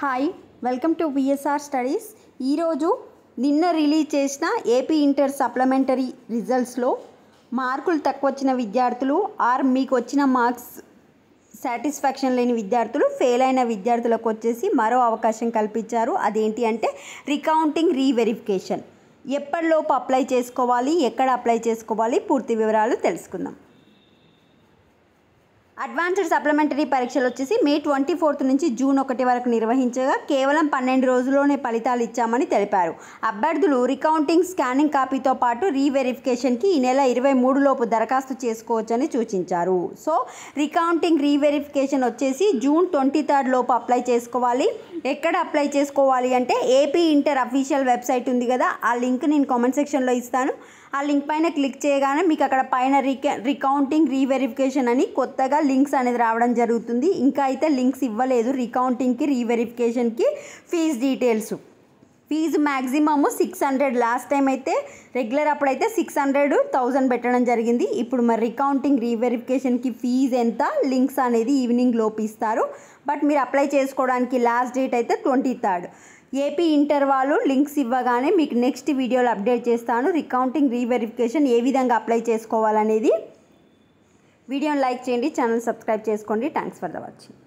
hi welcome to VSR studies ఈరోజు నిన్న release చేసిన ఏపీ ఇంటర్ సప్లిమెంటరీ రిజల్ట్స్లో మార్కులు తక్కువ వచ్చిన విద్యార్థులు ఆర్ మీకు వచ్చిన మార్క్స్ సాటిస్ఫాక్షన్ లేని విద్యార్థులు ఫెయిల్ అయిన విద్యార్థులకు వచ్చేసి మరో అవకాశం కల్పించారు అదేంటి అంటే రికౌంటింగ్ రీవెరిఫికేషన్ ఎప్పటిలోపు అప్లై చేసుకోవాలి ఎక్కడ అప్లై చేసుకోవాలి పూర్తి వివరాలు తెలుసుకుందాం అడ్వాన్స్డ్ సప్లిమెంటరీ పరీక్షలు వచ్చేసి మే ట్వంటీ ఫోర్త్ నుంచి జూన్ ఒకటి వరకు నిర్వహించగా కేవలం పన్నెండు రోజుల్లోనే ఫలితాలు ఇచ్చామని తెలిపారు అభ్యర్థులు రికౌంటింగ్ స్కానింగ్ కాపీతో పాటు రీవెరిఫికేషన్కి ఈ నెల ఇరవై మూడులోపు దరఖాస్తు చేసుకోవచ్చని సూచించారు సో రికౌంటింగ్ రీవెరిఫికేషన్ వచ్చేసి జూన్ ట్వంటీ థర్డ్ లోపు అప్లై చేసుకోవాలి ఎక్కడ అప్లై చేసుకోవాలి అంటే ఏపీ ఇంటర్ అఫీషియల్ వెబ్సైట్ ఉంది కదా ఆ లింక్ నేను కామెంట్ సెక్షన్లో ఇస్తాను ఆ లింక్ పైన క్లిక్ చేయగానే మీకు అక్కడ పైన రికౌంటింగ్ రీవెరిఫికేషన్ అని కొత్తగా లింక్స్ అనేది రావడం జరుగుతుంది ఇంకా అయితే లింక్స్ ఇవ్వలేదు రికౌంటింగ్కి రీవెరిఫికేషన్కి fees details fees maximum six hundred last time అయితే రెగ్యులర్ అప్పుడైతే సిక్స్ హండ్రెడ్ థౌజండ్ పెట్టడం జరిగింది ఇప్పుడు మరి రికౌంటింగ్ రీవెరిఫికేషన్కి ఫీజ్ ఎంత లింక్స్ అనేది ఈవినింగ్ లోపు ఇస్తారు బట్ మీరు అప్లై చేసుకోవడానికి లాస్ట్ డేట్ అయితే ట్వంటీ థర్డ్ ఏపీ ఇంటర్ వాళ్ళు లింక్స్ ఇవ్వగానే మీకు నెక్స్ట్ వీడియోలో అప్డేట్ చేస్తాను రికౌంటింగ్ రీవెరిఫికేషన్ ఏ విధంగా అప్లై చేసుకోవాలనేది వీడియోని లైక్ చేయండి ఛానల్ సబ్స్క్రైబ్ చేసుకోండి థ్యాంక్స్ ఫర్ ద వాచింగ్